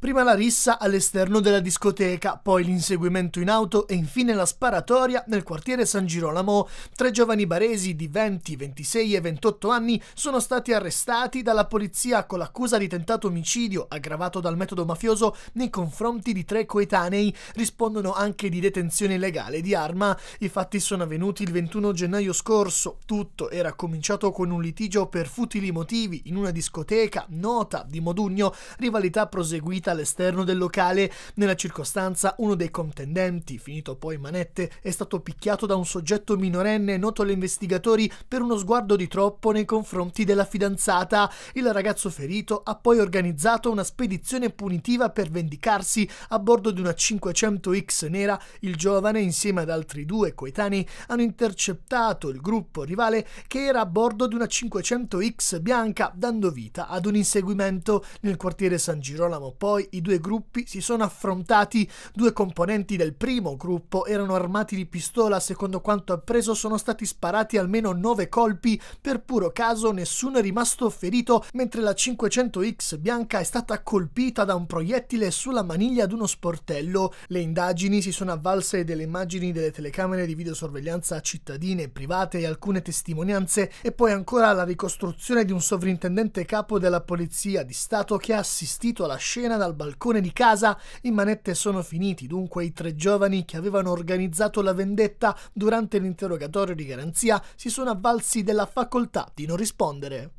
Prima la rissa all'esterno della discoteca, poi l'inseguimento in auto e infine la sparatoria nel quartiere San Girolamo. Tre giovani baresi di 20, 26 e 28 anni sono stati arrestati dalla polizia con l'accusa di tentato omicidio aggravato dal metodo mafioso nei confronti di tre coetanei. Rispondono anche di detenzione illegale di arma. I fatti sono avvenuti il 21 gennaio scorso. Tutto era cominciato con un litigio per futili motivi in una discoteca nota di Modugno, rivalità proseguita vista all'esterno del locale. Nella circostanza uno dei contendenti, finito poi in manette, è stato picchiato da un soggetto minorenne noto agli investigatori per uno sguardo di troppo nei confronti della fidanzata. Il ragazzo ferito ha poi organizzato una spedizione punitiva per vendicarsi a bordo di una 500X nera. Il giovane, insieme ad altri due coetanei, hanno intercettato il gruppo rivale che era a bordo di una 500X bianca, dando vita ad un inseguimento nel quartiere San Girolamo. Poi poi i due gruppi si sono affrontati, due componenti del primo gruppo erano armati di pistola, secondo quanto appreso sono stati sparati almeno 9 colpi, per puro caso nessuno è rimasto ferito, mentre la 500X bianca è stata colpita da un proiettile sulla maniglia ad uno sportello. Le indagini si sono avvalse delle immagini delle telecamere di videosorveglianza cittadine e private e alcune testimonianze e poi ancora la ricostruzione di un sovrintendente capo della polizia di Stato che ha assistito alla scena dalla dal balcone di casa, i manette sono finiti dunque i tre giovani che avevano organizzato la vendetta durante l'interrogatorio di garanzia si sono avvalsi della facoltà di non rispondere.